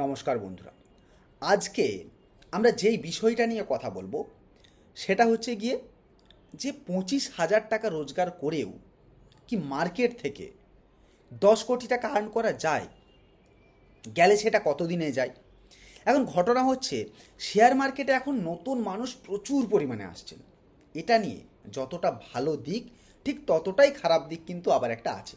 নমস্কার বন্ধুরা আজকে আমরা যেই বিষয়টা নিয়ে কথা বলবো সেটা হচ্ছে গিয়ে যে পঁচিশ হাজার টাকা রোজগার করেও কি মার্কেট থেকে দশ কোটি টাকা আর্ন করা যায় গেলে সেটা কতদিনে যায় এখন ঘটনা হচ্ছে শেয়ার মার্কেটে এখন নতুন মানুষ প্রচুর পরিমাণে আসছেন এটা নিয়ে যতটা ভালো দিক ঠিক ততটাই খারাপ দিক কিন্তু আবার একটা আছে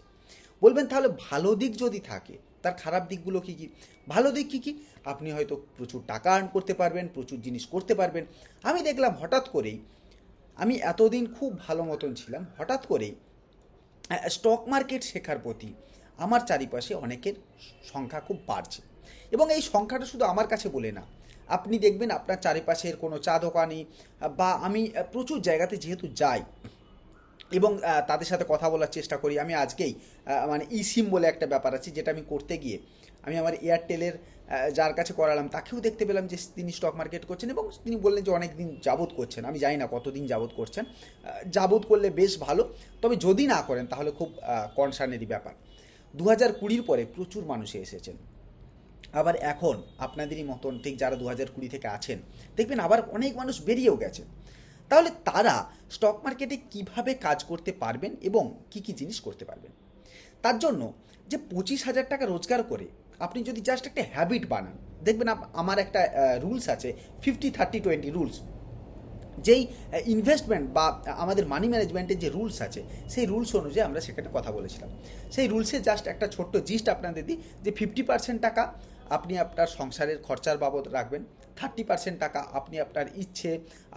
বলবেন তাহলে ভালো দিক যদি থাকে তার খারাপ দিকগুলো কী কী ভালো দিক কী কী আপনি হয়তো প্রচুর টাকা আর্ন করতে পারবেন প্রচুর জিনিস করতে পারবেন আমি দেখলাম হঠাৎ করেই আমি এতদিন খুব ভালো মতন ছিলাম হঠাৎ করেই স্টক মার্কেট শেখার প্রতি আমার চারিপাশে অনেকের সংখ্যা খুব বাড়ছে এবং এই সংখ্যাটা শুধু আমার কাছে বলে না আপনি দেখবেন আপনার চারিপাশের কোনো চা দোকানি বা আমি প্রচুর জায়গাতে যেহেতু যাই এবং তাদের সাথে কথা বলার চেষ্টা করি আমি আজকেই মানে ই সিম বলে একটা ব্যাপার আছে যেটা আমি করতে গিয়ে আমি আমার এয়ারটেলের যার কাছে করালাম তাকেও দেখতে পেলাম যে তিনি স্টক মার্কেট করছেন এবং তিনি বললেন যে অনেক দিন যাবত করছেন আমি জানি না কতদিন যাবত করছেন যাবত করলে বেশ ভালো তবে যদি না করেন তাহলে খুব কনসার্নেরই ব্যাপার দু হাজার কুড়ির পরে প্রচুর মানুষ এসেছেন আবার এখন আপনাদেরই মতন ঠিক যারা দু হাজার কুড়ি থেকে আছেন দেখবেন আবার অনেক মানুষ বেরিয়েও গেছে তাহলে তারা স্টক মার্কেটে কিভাবে কাজ করতে পারবেন এবং কি কি জিনিস করতে পারবেন তার জন্য যে পঁচিশ হাজার টাকা রোজগার করে আপনি যদি জাস্ট একটা হ্যাবিট বানান দেখবেন আমার একটা রুলস আছে ফিফটি থার্টি টোয়েন্টি রুলস যেই ইনভেস্টমেন্ট বা আমাদের মানি ম্যানেজমেন্টের যে রুলস আছে সেই রুলস অনুযায়ী আমরা সেখানে কথা বলেছিলাম সেই রুলসে জাস্ট একটা ছোট্ট জিস্ট আপনাদের দিই যে ফিফটি পার্সেন্ট টাকা আপনি আপনার সংসারের খরচার বাবদ রাখবেন থার্টি পার্সেন্ট টাকা আপনি আপনার ইচ্ছে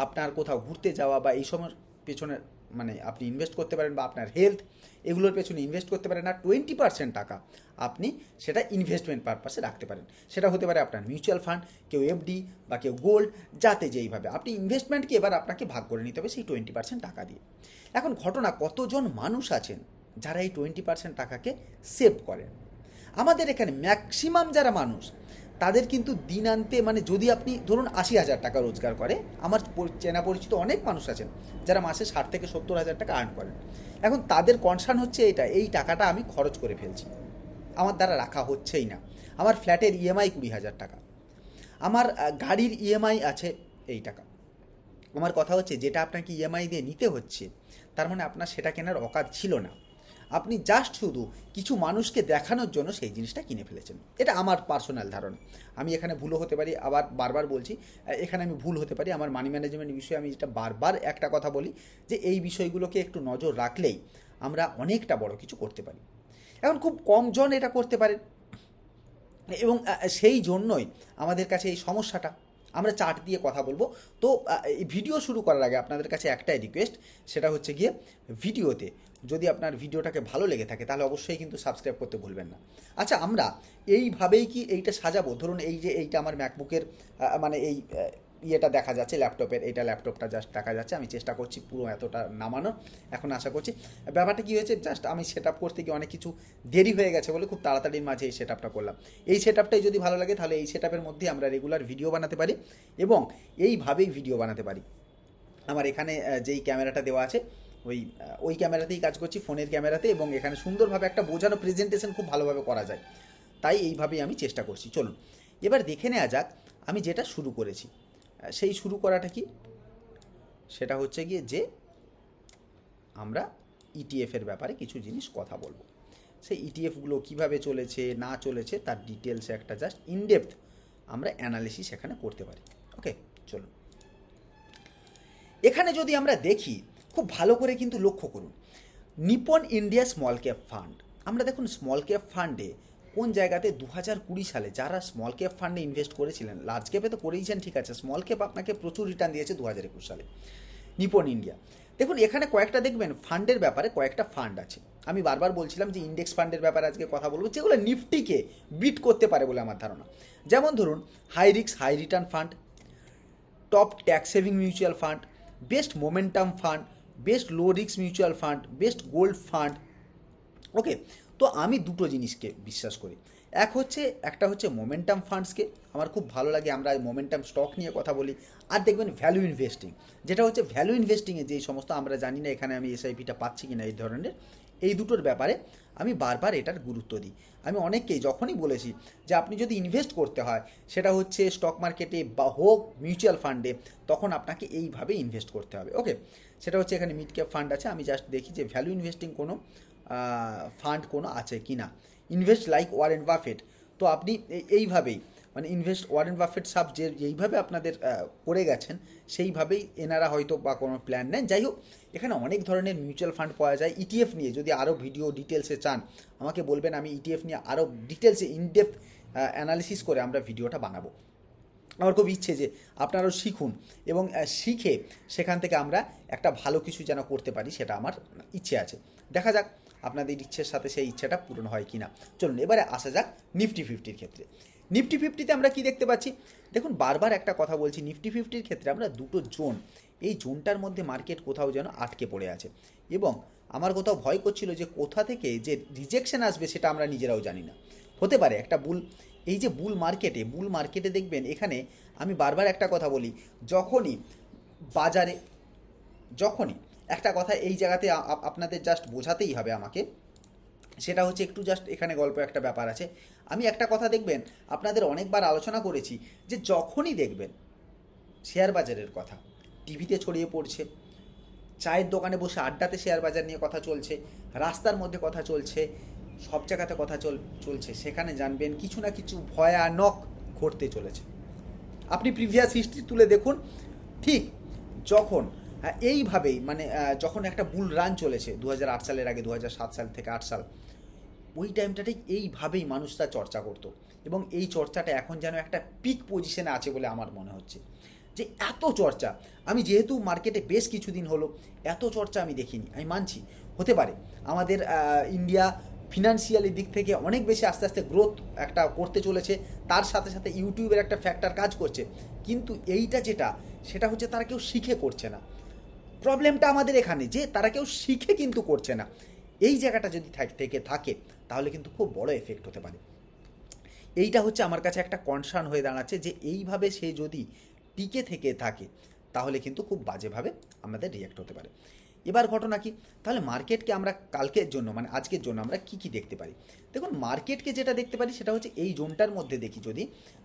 আপনার কোথাও ঘুরতে যাওয়া বা এই সময় পেছনে মানে আপনি ইনভেস্ট করতে পারেন বা আপনার হেলথ এগুলোর পেছনে ইনভেস্ট করতে পারেন আর টোয়েন্টি পার্সেন্ট টাকা আপনি সেটা ইনভেস্টমেন্ট পারপাসে রাখতে পারেন সেটা হতে পারে আপনার মিউচুয়াল ফান্ড কেউ এফডি বা কেউ গোল্ড যাতে যেইভাবে আপনি ইনভেস্টমেন্টকে এবার আপনাকে ভাগ করে নিতে হবে সেই টোয়েন্টি পার্সেন্ট টাকা দিয়ে এখন ঘটনা কতজন মানুষ আছেন যারা এই টোয়েন্টি পার্সেন্ট টাকাকে সেভ করেন আমাদের এখানে ম্যাক্সিমাম যারা মানুষ তাদের কিন্তু দিন আনতে মানে যদি আপনি ধরুন আশি হাজার টাকা রোজগার করে আমার চেনা পরিচিত অনেক মানুষ আছেন যারা মাসে ষাট থেকে সত্তর হাজার টাকা আর্ন করেন এখন তাদের কনসার্ন হচ্ছে এটা এই টাকাটা আমি খরচ করে ফেলছি আমার দ্বারা রাখা হচ্ছেই না আমার ফ্ল্যাটের ইএমআই e কুড়ি হাজার টাকা আমার গাড়ির ইএমআই e আছে এই টাকা আমার কথা হচ্ছে যেটা আপনাকে ইএমআই e দিয়ে নিতে হচ্ছে তার মানে আপনার সেটা কেনার অকাত ছিল না আপনি জাস্ট শুধু কিছু মানুষকে দেখানোর জন্য সেই জিনিসটা কিনে ফেলেছেন এটা আমার পার্সোনাল ধারণা আমি এখানে ভুলও হতে পারি আবার বারবার বলছি এখানে আমি ভুল হতে পারি আমার মানি ম্যানেজমেন্ট বিষয়ে আমি যেটা বারবার একটা কথা বলি যে এই বিষয়গুলোকে একটু নজর রাখলেই আমরা অনেকটা বড় কিছু করতে পারি এখন খুব কম জন এটা করতে পারে এবং সেই জন্যই আমাদের কাছে এই সমস্যাটা আমরা চার্ট দিয়ে কথা বলবো তো ভিডিও শুরু করার আগে আপনাদের কাছে একটাই রিকোয়েস্ট সেটা হচ্ছে গিয়ে ভিডিওতে যদি আপনার ভিডিওটাকে ভালো লেগে থাকে তাহলে অবশ্যই কিন্তু সাবস্ক্রাইব করতে ভুলবেন না আচ্ছা আমরা এইভাবেই কি এইটা সাজাবো ধরুন এই যে এইটা আমার ম্যাকবুকের মানে এই ইয়েটা দেখা যাচ্ছে ল্যাপটপের এটা ল্যাপটপটা জাস্ট দেখা যাচ্ছে আমি চেষ্টা করছি পুরো এতটা নামানো এখন আশা করছি ব্যাপারটা কী হয়েছে জাস্ট আমি সেট আপ করতে গিয়ে অনেক কিছু দেরি হয়ে গেছে বলে খুব তাড়াতাড়ির মাঝে এই সেট আপটা করলাম এই সেট আপটাই যদি ভালো লাগে তাহলে এই সেট আপের মধ্যে আমরা রেগুলার ভিডিও বানাতে পারি এবং এইভাবেই ভিডিও বানাতে পারি আমার এখানে যেই ক্যামেরাটা দেওয়া আছে ওই ওই ক্যামেরাতেই কাজ করছি ফোনের ক্যামেরাতে এবং এখানে সুন্দরভাবে একটা বোঝানো প্রেজেন্টেশন খুব ভালোভাবে করা যায় তাই এইভাবেই আমি চেষ্টা করছি চলুন এবার দেখে নেওয়া যাক আমি যেটা শুরু করেছি সেই শুরু করাটা কি সেটা হচ্ছে গিয়ে যে আমরা ইটিএফের e ব্যাপারে কিছু জিনিস কথা বলবো সেই ইটিএফগুলো e কিভাবে চলেছে না চলেছে তার ডিটেলসে একটা জাস্ট ইনডেপথ আমরা অ্যানালিসিস এখানে করতে পারি ওকে চলুন এখানে যদি আমরা দেখি খুব ভালো করে কিন্তু লক্ষ্য করুন Nippon India small cap fund আমরা দেখুন স্মল ক্যাপ ফান্ডে কোন জায়গাতে দু হাজার কুড়ি সালে যারা স্মল ক্যাপ ফান্ডে ইনভেস্ট করেছিলেন লার্জ ক্যাপে তো করেইছেন ঠিক আছে স্মল ক্যাপ আপনাকে প্রচুর রিটার্ন দিয়েছে দু হাজার একুশ সালে নিপন ইন্ডিয়া দেখুন এখানে কয়েকটা দেখবেন ফান্ডের ব্যাপারে কয়েকটা ফান্ড আছে আমি বারবার বলছিলাম যে ইন্ডেক্স ফান্ডের ব্যাপারে আজকে কথা বলবো যেগুলো নিফটিকে বিট করতে পারে বলে আমার ধারণা যেমন ধরুন হাই রিক্স high return fund top tax saving mutual fund best momentum fund best লো রিক্স mutual fund best gold fund ওকে তো আমি দুটো জিনিসকে বিশ্বাস করি এক হচ্ছে একটা হচ্ছে মোমেন্টাম ফান্ডসকে আমার খুব ভালো লাগে আমরা মোমেন্টাম স্টক নিয়ে কথা বলি আর দেখবেন ভ্যালু ইনভেস্টিং যেটা হচ্ছে ভ্যালু ইনভেস্টিংয়ে যেই সমস্ত আমরা জানি না এখানে আমি এসআইপিটা পাচ্ছি কি না এই ধরনের এই দুটোর ব্যাপারে আমি বারবার এটার গুরুত্ব দিই আমি অনেককেই যখনই বলেছি যে আপনি যদি ইনভেস্ট করতে হয় সেটা হচ্ছে স্টক মার্কেটে বা হোক মিউচুয়াল ফান্ডে তখন আপনাকে এইভাবে ইনভেস্ট করতে হবে ওকে সেটা হচ্ছে এখানে মিড ক্যাপ ফান্ড আছে আমি জাস্ট দেখি যে ভ্যালু ইনভেস্টিং কোনো ফান্ড কোনো আছে কি না ইনভেস্ট লাইক ওয়ারেন বাফেট তো আপনি এইভাবেই মানে ইনভেস্ট ওয়ারেন বাফেট সাব যে যেইভাবে আপনাদের করে গেছেন সেইভাবেই এনারা হয়তো বা কোনো প্ল্যান নেন যাই হোক এখানে অনেক ধরনের মিউচুয়াল ফান্ড পাওয়া যায় ইটিএফ e নিয়ে যদি আরও ভিডিও ডিটেলসে চান আমাকে বলবেন আমি ইটিএফ e নিয়ে আরও ডিটেলসে ইনডেপথ অ্যানালিসিস করে আমরা ভিডিওটা বানাবো আমার খুব ইচ্ছে যে আপনারাও শিখুন এবং শিখে সেখান থেকে আমরা একটা ভালো কিছু যেন করতে পারি সেটা আমার ইচ্ছে আছে দেখা যাক আপনাদের ইচ্ছের সাথে সেই ইচ্ছাটা পূরণ হয় কি না চলুন এবারে আসা যাক নিফটি ফিফটির ক্ষেত্রে নিফটি ফিফটিতে আমরা কি দেখতে পাচ্ছি দেখুন বারবার একটা কথা বলছি নিফটি ফিফটির ক্ষেত্রে আমরা দুটো জোন এই জোনটার মধ্যে মার্কেট কোথাও যেন আটকে পড়ে আছে এবং আমার কোথাও ভয় করছিল যে কোথা থেকে যে রিজেকশন আসবে সেটা আমরা নিজেরাও জানি না হতে পারে একটা বুল এই যে বুল মার্কেটে বুল মার্কেটে দেখবেন এখানে আমি বারবার একটা কথা বলি যখনই বাজারে যখনই একটা কথা এই জায়গাতে আপনাদের জাস্ট বোঝাতেই হবে আমাকে সেটা হচ্ছে একটু জাস্ট এখানে গল্প একটা ব্যাপার আছে আমি একটা কথা দেখবেন আপনাদের অনেকবার আলোচনা করেছি যে যখনই দেখবেন শেয়ার বাজারের কথা টিভিতে ছড়িয়ে পড়ছে চায়ের দোকানে বসে আড্ডাতে শেয়ার বাজার নিয়ে কথা চলছে রাস্তার মধ্যে কথা চলছে সব জায়গাতে কথা চল চলছে সেখানে জানবেন কিছু না কিছু ভয়ানক ঘটতে চলেছে আপনি প্রিভিয়াস হিস্ট্রি তুলে দেখুন ঠিক যখন এইভাবেই মানে যখন একটা বুল রান চলেছে দু সালের আগে দু সাল থেকে আট সাল ওই টাইমটা ঠিক এইভাবেই মানুষ তার চর্চা করত এবং এই চর্চাটা এখন যেন একটা পিক পজিশনে আছে বলে আমার মনে হচ্ছে যে এত চর্চা আমি যেহেতু মার্কেটে বেশ কিছুদিন হলো এত চর্চা আমি দেখিনি আমি মানছি হতে পারে আমাদের ইন্ডিয়া ফিনান্সিয়ালি দিক থেকে অনেক বেশি আস্তে আস্তে গ্রোথ একটা করতে চলেছে তার সাথে সাথে ইউটিউবের একটা ফ্যাক্টর কাজ করছে কিন্তু এইটা যেটা সেটা হচ্ছে তারা কেউ শিখে করছে না প্রবলেমটা আমাদের এখানে যে তারা কেউ শিখে কিন্তু করছে না এই জায়গাটা যদি থেকে থাকে তাহলে কিন্তু খুব বড় এফেক্ট হতে পারে এইটা হচ্ছে আমার কাছে একটা কনসার্ন হয়ে দাঁড়াচ্ছে যে এইভাবে সে যদি টিকে থেকে থাকে তাহলে কিন্তু খুব বাজেভাবে আমাদের রিয়াক্ট হতে পারে এবার ঘটনা কি তাহলে মার্কেটকে আমরা কালকের জন্য মানে আজকের জন্য আমরা কী কী দেখতে পারি দেখুন মার্কেটকে যেটা দেখতে পারি সেটা হচ্ছে এই জোনটার মধ্যে দেখি যদি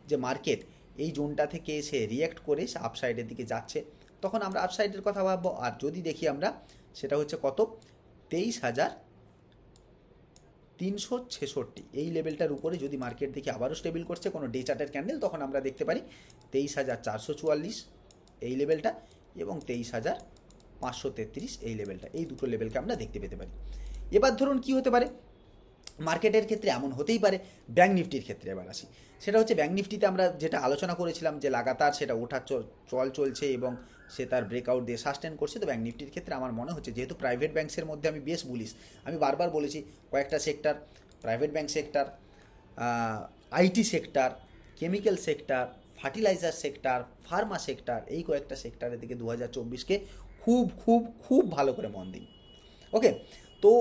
যে মার্কেট এই জোনটা থেকে এসে রিয়্যাক্ট করে সে আপসাইডের দিকে যাচ্ছে তখন আমরা আপসাইডের কথা ভাববো আর যদি দেখি আমরা সেটা হচ্ছে কত তেইশ হাজার তিনশো ছেষট্টি এই লেভেলটার উপরে যদি মার্কেট দেখি আবারও স্টেবিল করছে কোনো ডে চার্টের ক্যান্ডেল তখন আমরা দেখতে পারি তেইশ হাজার চারশো চুয়াল্লিশ এই লেভেলটা এবং তেইশ হাজার পাঁচশো তেত্রিশ এই লেভেলটা এই দুটো লেভেলকে আমরা দেখতে পেতে পারি এবার ধরুন কি হতে পারে মার্কেটের ক্ষেত্রে এমন হতেই পারে ব্যাঙ্ক নিফটির ক্ষেত্রে এবার আসি সেটা হচ্ছে ব্যাঙ্ক নিফটিতে আমরা যেটা আলোচনা করেছিলাম যে লাগাতার সেটা ওঠার চল চলছে এবং সে তার ব্রেকআউট দিয়ে সাস্টেন করছে তো ব্যাঙ্ক নিফটির ক্ষেত্রে আমার মনে হচ্ছে যেহেতু প্রাইভেট ব্যাঙ্কসের মধ্যে আমি বেশ বলিস আমি বারবার বলেছি কয়েকটা sector private bank sector IT sector chemical sector fertiliser sector pharma sector এই কয়েকটা সেক্টরের দিকে দু হাজার চব্বিশকে খুব খুব খুব ভালো করে মন দিন ওকে তো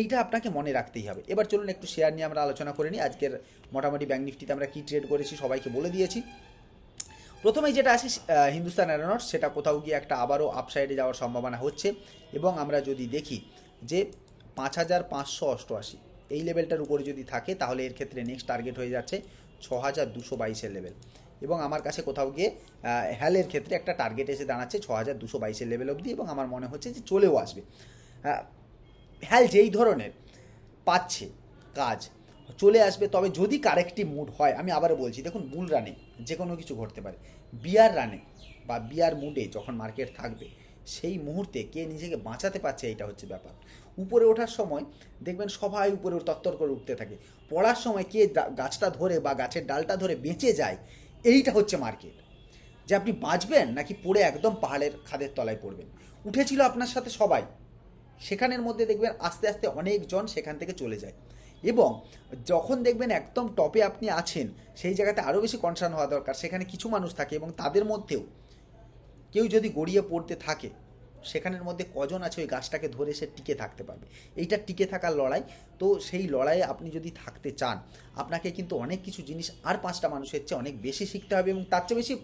এইটা আপনাকে মনে রাখতেই হবে এবার চলুন একটু শেয়ার নিয়ে আমরা আলোচনা করে নিই আজকের মোটামুটি ব্যাঙ্ক নিফটিতে আমরা কী ট্রেড করেছি সবাইকে বলে দিয়েছি প্রথমেই যেটা আসি হিন্দুস্তান অ্যারোনটস সেটা কোথাও গিয়ে একটা আবারও আপসাইডে যাওয়ার সম্ভাবনা হচ্ছে এবং আমরা যদি দেখি যে পাঁচ হাজার পাঁচশো অষ্টআশি এই লেভেলটার উপরে যদি থাকে তাহলে এর ক্ষেত্রে নেক্সট টার্গেট হয়ে যাচ্ছে ছ হাজার দুশো বাইশের লেভেল এবং আমার কাছে কোথাও গিয়ে হ্যালের ক্ষেত্রে একটা টার্গেট এসে দাঁড়াচ্ছে ছ হাজার দুশো বাইশের লেভেল অবধি এবং আমার মনে হচ্ছে যে চলেও আসবে হ্যাল যেই ধরনের পাচ্ছে কাজ চলে আসবে তবে যদি কারেক্টিভ মুড হয় আমি আবারও বলছি দেখুন বুল রানে যে কোনো কিছু ঘটতে পারে বিয়ার রানে বা বিয়ার মুডে যখন মার্কেট থাকবে সেই মুহূর্তে কে নিজেকে বাঁচাতে পারছে এইটা হচ্ছে ব্যাপার উপরে ওঠার সময় দেখবেন সবাই উপরে তত্তর করে উঠতে থাকে পড়ার সময় কে গাছটা ধরে বা গাছের ডালটা ধরে বেঁচে যায় এইটা হচ্ছে মার্কেট যে আপনি বাঁচবেন নাকি পড়ে একদম পাহাড়ের খাদের তলায় পড়বেন উঠেছিল আপনার সাথে সবাই সেখানের মধ্যে দেখবেন আস্তে আস্তে অনেকজন সেখান থেকে চলে যায় এবং যখন দেখবেন একদম টপে আপনি আছেন সেই জায়গাতে আরও বেশি কনসার্ন হওয়া দরকার সেখানে কিছু মানুষ থাকে এবং তাদের মধ্যেও কেউ যদি গড়িয়ে পড়তে থাকে সেখানের মধ্যে কজন আছে ওই গাছটাকে ধরে সে টিকে থাকতে পারবে এইটা টিকে থাকার লড়াই তো সেই লড়াইয়ে আপনি যদি থাকতে চান আপনাকে কিন্তু অনেক কিছু জিনিস আর পাঁচটা মানুষের চেয়ে অনেক বেশি শিখতে হবে এবং তার চেয়ে বেশি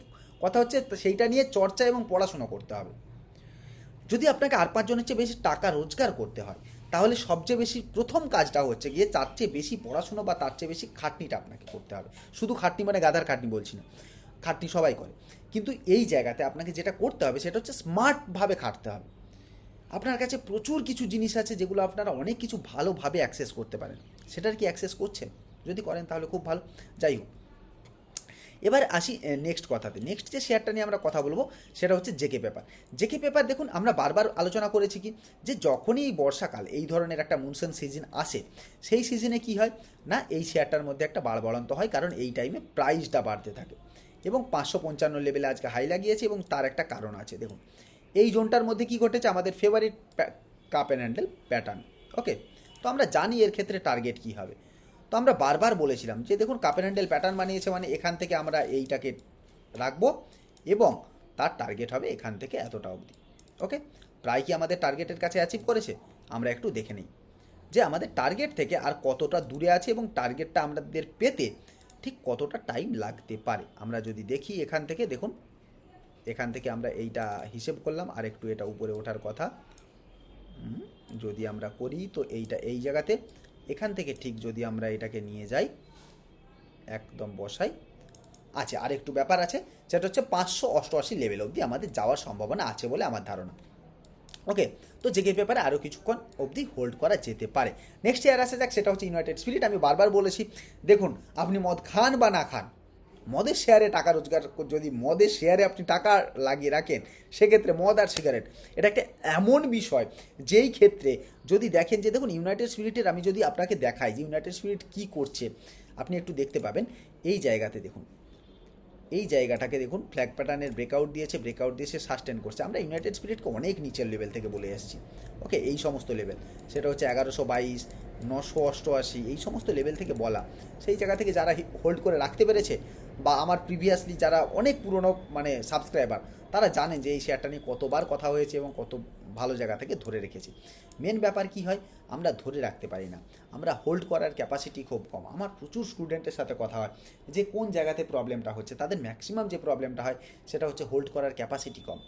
কথা হচ্ছে সেইটা নিয়ে চর্চা এবং পড়াশোনা করতে হবে যদি আপনাকে আর পাঁচজনের চেয়ে বেশি টাকা রোজগার করতে হয় তাহলে সবচেয়ে বেশি প্রথম কাজটা হচ্ছে গিয়ে তার চেয়ে বেশি পড়াশুনো বা তার চেয়ে বেশি খাটনিটা আপনাকে করতে হবে শুধু খাটনি মানে গাধার খাটনি বলছি না খাটনি সবাই করে কিন্তু এই জায়গাতে আপনাকে যেটা করতে হবে সেটা হচ্ছে স্মার্টভাবে খাটতে হবে আপনার কাছে প্রচুর কিছু জিনিস আছে যেগুলো আপনারা অনেক কিছু ভালোভাবে অ্যাক্সেস করতে পারেন সেটার কি অ্যাক্সেস করছেন যদি করেন তাহলে খুব ভালো যাই হোক এবার আসি নেক্সট কথাতে নেক্সট যে শেয়ারটা নিয়ে আমরা কথা বলবো সেটা হচ্ছে জেকে পেপার জেকে পেপার দেখুন আমরা বারবার আলোচনা করেছি কি যে যখনই বর্ষাকাল এই ধরনের একটা মনসুন সিজন আসে সেই সিজনে কি হয় না এই শেয়ারটার মধ্যে একটা বাড়বড়ন্ত হয় কারণ এই টাইমে প্রাইসটা বাড়তে থাকে এবং পাঁচশো পঞ্চান্ন লেভেলে আজকে হাই লাগিয়েছে এবং তার একটা কারণ আছে দেখুন এই জোনটার মধ্যে কি ঘটেছে আমাদের favourite cup and handle pattern okay তো আমরা জানি এর ক্ষেত্রে টার্গেট কী হবে তো আমরা বারবার বলেছিলাম যে দেখুন কাপের হ্যান্ডেল প্যাটার্ন বানিয়েছে মানে এখান থেকে আমরা এইটাকে রাখবো এবং তার টার্গেট হবে এখান থেকে এতটা অবধি ওকে প্রায় কি আমাদের টার্গেটের কাছে অ্যাচিভ করেছে আমরা একটু দেখে নিই যে আমাদের টার্গেট থেকে আর কতটা দূরে আছে এবং টার্গেটটা আমাদের পেতে ঠিক কতটা টাইম লাগতে পারে আমরা যদি দেখি এখান থেকে দেখুন এখান থেকে আমরা এইটা হিসেব করলাম আর একটু এটা উপরে ওঠার কথা যদি আমরা করি তো এইটা এই জায়গাতে এখান থেকে ঠিক যদি আমরা এটাকে নিয়ে যাই একদম বসাই আছে আচ্ছা, আর একটু ব্যাপার আছে সেটা হচ্ছে পাঁচশো অষ্টআশি লেভেল অবধি আমাদের যাওয়ার সম্ভাবনা আছে বলে আমার ধারণা ওকে তো যে কে ব্যাপারে আরও কিছুক্ষণ অবধি হোল্ড করা যেতে পারে নেক্সট ইয়ার আসে যাক সেটা হচ্ছে ইউনাইটেড স্পিরিট আমি বারবার বলেছি দেখুন আপনি মদ খান বা না খান মদের শেয়ারে টাকা রোজগার যদি মদের শেয়ারে আপনি টাকা লাগিয়ে রাখেন সেক্ষেত্রে মদ আর সিগারেট এটা একটা এমন বিষয় যেই ক্ষেত্রে যদি দেখেন যে দেখুন ইউনাইটেড স্পিরিটের আমি যদি আপনাকে দেখাই যে ইউনাইটেড স্পিরিট কী করছে আপনি একটু দেখতে পাবেন এই জায়গাতে দেখুন এই জায়গাটাকে দেখুন ফ্ল্যাগ প্যাটার্নের ব্রেকআউট দিয়েছে ব্রেকআউট দিয়ে সে সাস্টেন করছে আমরা ইউনাইটেড স্পিরিটকে অনেক নিচের লেভেল থেকে বলে এসেছি ওকে এই সমস্ত লেভেল সেটা হচ্ছে এগারোশো বাইশ নশো অষ্টআশি এই সমস্ত লেভেল থেকে বলা সেই জায়গা থেকে যারা হোল্ড করে রাখতে পেরেছে বা আমার প্রিভিয়াসলি যারা অনেক পুরনো মানে সাবস্ক্রাইবার তারা জানেন যে এই শেয়ারটা নিয়ে কতবার কথা হয়েছে এবং কত ভালো জায়গা থেকে ধরে রেখেছি মেন ব্যাপার কি হয় আমরা ধরে রাখতে পারি না আমরা হোল্ড করার ক্যাপাসিটি খুব কম আমার প্রচুর স্টুডেন্টের সাথে কথা হয় যে কোন জায়গাতে প্রবলেমটা হচ্ছে তাদের ম্যাক্সিমাম যে প্রবলেমটা হয় সেটা হচ্ছে হোল্ড করার ক্যাপাসিটি কম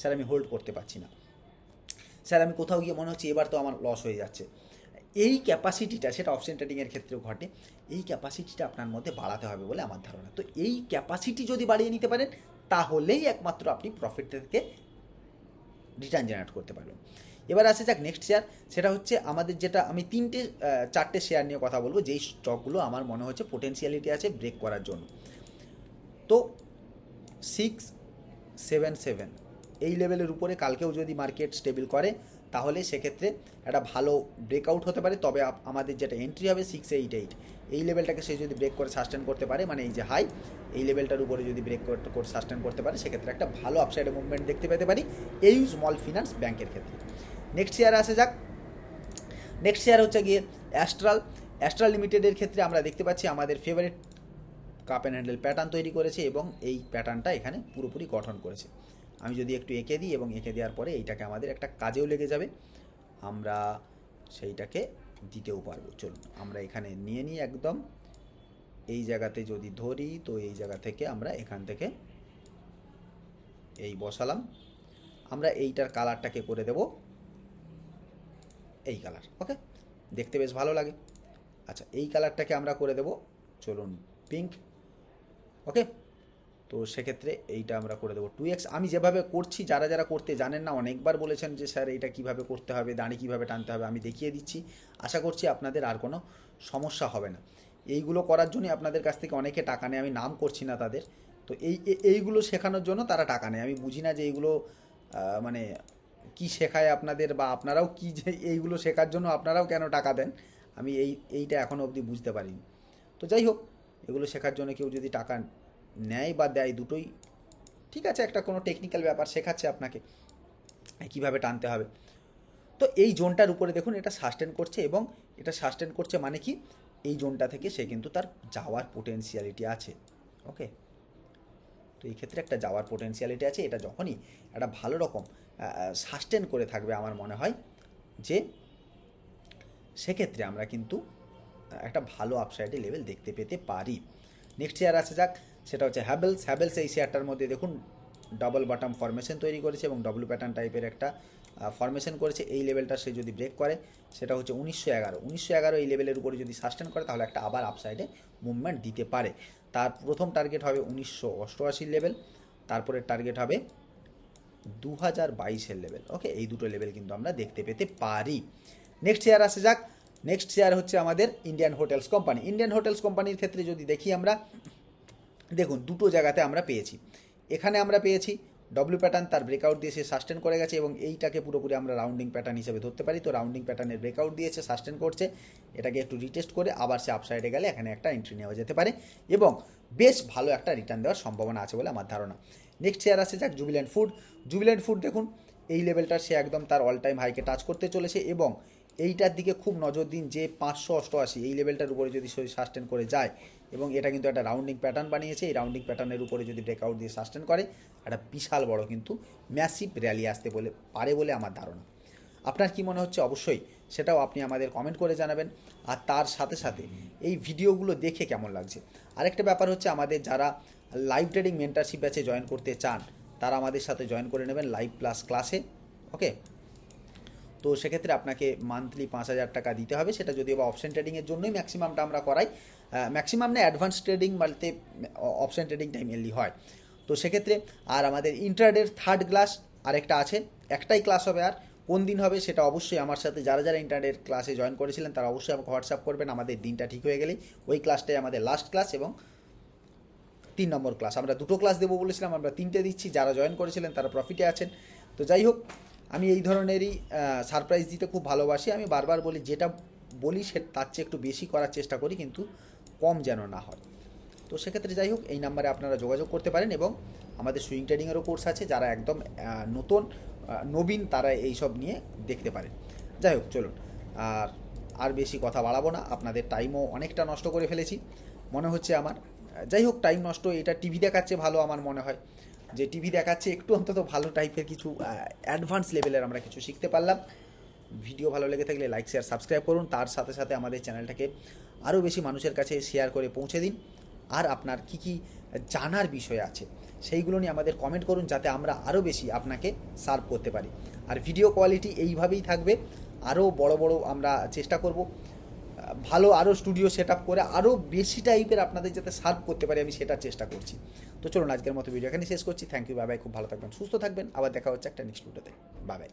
স্যার আমি হোল্ড করতে পারছি না স্যার আমি কোথাও গিয়ে মনে হচ্ছে এবার তো আমার লস হয়ে যাচ্ছে এই ক্যাপাসিটিটা সেটা অপশন ট্রেডিংয়ের ক্ষেত্রেও ঘটে এই ক্যাপাসিটিটা আপনার মধ্যে বাড়াতে হবে বলে আমার ধারণা তো এই ক্যাপাসিটি যদি বাড়িয়ে নিতে পারেন তাহলেই একমাত্র আপনি প্রফিট থেকে রিটার্ন জেনারেট করতে পারবেন এবার আসে যাক নেক্সট শেয়ার সেটা হচ্ছে আমাদের যেটা আমি তিনটে চারটে শেয়ার নিয়ে কথা বলবো যেই স্টকগুলো আমার মনে হচ্ছে পোটেন্সিয়ালিটি আছে ব্রেক করার জন্য তো সিক্স সেভেন সেভেন এই লেভেলের উপরে কালকেও যদি মার্কেট স্টেবিল করে তাহলে সেক্ষেত্রে একটা ভালো ব্রেকআউট হতে পারে তবে আমাদের যেটা এন্ট্রি হবে সিক্স এইট এইট এই লেভেলটাকে সে যদি ব্রেক করে সাস্টেন করতে পারে মানে এই যে হাই এই লেভেলটার উপরে যদি ব্রেক করে সাস্টেন করতে পারে সেক্ষেত্রে একটা ভালো আপসাইড মুভমেন্ট দেখতে পেতে পারি এই স্মল ফিনান্স ব্যাংকের ক্ষেত্রে নেক্সট ইয়ার আসে যাক নেক্সট ইয়ার হচ্ছে গিয়ে অ্যাস্ট্রাল অ্যাস্ট্রাল লিমিটেডের ক্ষেত্রে আমরা দেখতে পাচ্ছি আমাদের favourite cup and handle pattern তৈরি করেছে এবং এই প্যাটার্নটা এখানে পুরোপুরি গঠন করেছে আমি যদি একটু এঁকে দিই এবং এঁকে দেওয়ার পরে এইটাকে আমাদের একটা কাজেও লেগে যাবে আমরা সেইটাকে দিতেও পারবো চলুন আমরা এখানে নিয়ে নিই একদম এই জায়গাতে যদি ধরি তো এই জায়গা থেকে আমরা এখান থেকে এই বসালাম আমরা এইটার কালারটাকে করে দেব এই কালার ওকে দেখতে বেশ ভালো লাগে আচ্ছা এই কালারটাকে আমরা করে দেব চলুন পিঙ্ক ওকে তো সেক্ষেত্রে এইটা আমরা করে দেবো টু এক্স আমি যেভাবে করছি যারা যারা করতে জানেন না অনেকবার বলেছেন যে স্যার এটা কিভাবে করতে হবে দাঁড়ি কিভাবে টানতে হবে আমি দেখিয়ে দিচ্ছি আশা করছি আপনাদের আর কোনো সমস্যা হবে না এইগুলো করার জন্যই আপনাদের কাছ থেকে অনেকে টাকা নেয় আমি নাম করছি না তাদের তো এই এইগুলো শেখানোর জন্য তারা টাকা নেয় আমি বুঝি না যে এইগুলো মানে কি শেখায় আপনাদের বা আপনারাও কি যে এইগুলো শেখার জন্য আপনারাও কেন টাকা দেন আমি এই এইটা এখনও অবধি বুঝতে পারিনি তো যাই হোক এগুলো শেখার জন্য কেউ যদি টাকা নেয় বা দেয় দুটোই ঠিক আছে একটা কোনো টেকনিক্যাল ব্যাপার শেখাচ্ছে আপনাকে কিভাবে টানতে হবে তো এই জোনটার উপরে দেখুন এটা সাস্টেন করছে এবং এটা সাস্টেন করছে মানে কি এই জোনটা থেকে সে কিন্তু তার যাওয়ার পোটেন্সিয়ালিটি আছে ওকে তো এই ক্ষেত্রে একটা যাওয়ার পোটেন্সিয়ালিটি আছে এটা যখনই একটা ভালো রকম সাস্টেন করে থাকবে আমার মনে হয় যে সেক্ষেত্রে আমরা কিন্তু একটা ভালো আপসাইডে লেভেল দেখতে পেতে পারি নেক্সট ইয়ার আছে যাক সেটা হচ্ছে হ্যাভেলস হ্যাভেলস এই শেয়ারটার মধ্যে দেখুন ডবল বটম ফরমেশন তৈরি করেছে এবং ডবলু প্যাটার্ন টাইপের একটা ফরমেশন করেছে এই লেভেলটা সে যদি ব্রেক করে সেটা হচ্ছে উনিশশো এগারো উনিশশো এগারো এই লেভেলের উপরে যদি সাস্টেন করে তাহলে একটা আবার আপসাইডে মুভমেন্ট দিতে পারে তার প্রথম টার্গেট হবে উনিশশো অষ্টআশির লেভেল তারপরে টার্গেট হবে দু হাজার বাইশের লেভেল ওকে এই দুটো লেভেল কিন্তু আমরা দেখতে পেতে পারি নেক্সট শেয়ার আসে যাক নেক্সট শেয়ার হচ্ছে আমাদের Indian Hotels company Indian Hotels কোম্পানির ক্ষেত্রে যদি দেখি আমরা দেখুন দুটো জায়গাতে আমরা পেয়েছি এখানে আমরা পেয়েছি ডব্লিউ প্যাটার্ন তার ব্রেকআউট দিয়ে সে সাস্টেন করে গেছে এবং এইটাকে পুরোপুরি আমরা রাউন্ডিং প্যাটার্ন হিসেবে ধরতে পারি তো রাউন্ডিং প্যাটার্নের ব্রেকআউট দিয়েছে সাস্টেন করছে এটাকে একটু রিটেস্ট করে আবার সে আপসাইডে গেলে এখানে একটা এন্ট্রি নেওয়া যেতে পারে এবং বেশ ভালো একটা রিটার্ন দেওয়ার সম্ভাবনা আছে বলে আমার ধারণা নেক্সট শেয়ার আছে যাক জুবিল্যান্ড ফুড জুবিল্যান্ড ফুড দেখুন এই লেভেলটার সে একদম তার অল টাইম হাইকে টাচ করতে চলেছে এবং এইটার দিকে খুব নজর দিন যে পাঁচশো অষ্টআশি এই লেভেলটার উপরে যদি সে সাস্টেন করে যায় এবং এটা কিন্তু একটা রাউন্ডিং প্যাটার্ন বানিয়েছে এই রাউন্ডিং প্যাটার্নের উপরে যদি ব্রেকআউট দিয়ে সাস্টেন করে একটা বিশাল বড় কিন্তু ম্যাসিভ র্যালি আসতে বলে পারে বলে আমার ধারণা আপনার কী মনে হচ্ছে অবশ্যই সেটাও আপনি আমাদের কমেন্ট করে জানাবেন আর তার সাথে সাথে এই ভিডিওগুলো দেখে কেমন লাগছে আরেকটা ব্যাপার হচ্ছে আমাদের যারা লাইভ ট্রেডিং মেন্টারশিপ ব্যাচে জয়েন করতে চান তারা আমাদের সাথে জয়েন করে নেবেন লাইভ প্লাস ক্লাসে ওকে তো সেক্ষেত্রে আপনাকে মান্থলি পাঁচ হাজার টাকা দিতে হবে সেটা যদিও বা অপশন ট্রেডিংয়ের জন্যই ম্যাক্সিমামটা আমরা করাই ম্যাক্সিমাম না advance trading multi option time এলি হয় তো সেক্ষেত্রে আর আমাদের ইন্টারডের থার্ড ক্লাস আরেকটা আছে একটাই ক্লাস হবে আর কোন দিন হবে সেটা অবশ্যই আমার সাথে যারা যারা ইন্টারনেট ক্লাসে জয়েন করেছিলেন তারা অবশ্যই আমাকে হোয়াটসঅ্যাপ করবেন আমাদের দিনটা ঠিক হয়ে গেলেই ওই ক্লাসটাই আমাদের লাস্ট ক্লাস এবং তিন নম্বর ক্লাস আমরা দুটো ক্লাস দেবো বলেছিলাম আমরা তিনটে দিচ্ছি যারা জয়েন করেছিলেন তারা প্রফিটে আছেন তো যাই হোক আমি এই ধরনেরই সারপ্রাইজ দিতে খুব ভালোবাসি আমি বারবার বলি যেটা বলি সে তার চেয়ে একটু বেশি করার চেষ্টা করি কিন্তু কম যেন না হয় তো সেক্ষেত্রে যাই হোক এই নাম্বারে আপনারা যোগাযোগ করতে পারেন এবং আমাদের সুইং ট্রেডিংয়েরও কোর্স আছে যারা একদম নতুন নবীন তারা এই সব নিয়ে দেখতে পারেন যাই হোক চলুন আর আর বেশি কথা বাড়াবো না আপনাদের টাইমও অনেকটা নষ্ট করে ফেলেছি মনে হচ্ছে আমার যাই হোক টাইম নষ্ট এটা টিভি দেখাচ্ছে ভালো আমার মনে হয় যে টিভি দেখাচ্ছে একটু অন্তত ভালো টাইপের কিছু অ্যাডভান্স লেভেলের আমরা কিছু শিখতে পারলাম ভিডিও ভালো লেগে থাকলে লাইক শেয়ার সাবস্ক্রাইব করুন তার সাথে সাথে আমাদের চ্যানেলটাকে আরও বেশি মানুষের কাছে শেয়ার করে পৌঁছে দিন আর আপনার কি কি জানার বিষয় আছে সেইগুলো নিয়ে আমাদের কমেন্ট করুন যাতে আমরা আরও বেশি আপনাকে সার্ভ করতে পারি আর ভিডিও কোয়ালিটি এইভাবেই থাকবে আরও বড় বড় আমরা চেষ্টা করব ভালো আরও স্টুডিও সেট আপ করে আরও বেশি টাইপের আপনাদের যাতে সার্ভ করতে পারি আমি সেটার চেষ্টা করছি তো চলুন আজকের মতো ভিডিও এখানে শেষ করছি থ্যাংক ইউ বাবাই খুব ভালো থাকবেন সুস্থ থাকবেন আবার দেখা হচ্ছে একটা নেক্সট ভিডিওতে বাবাই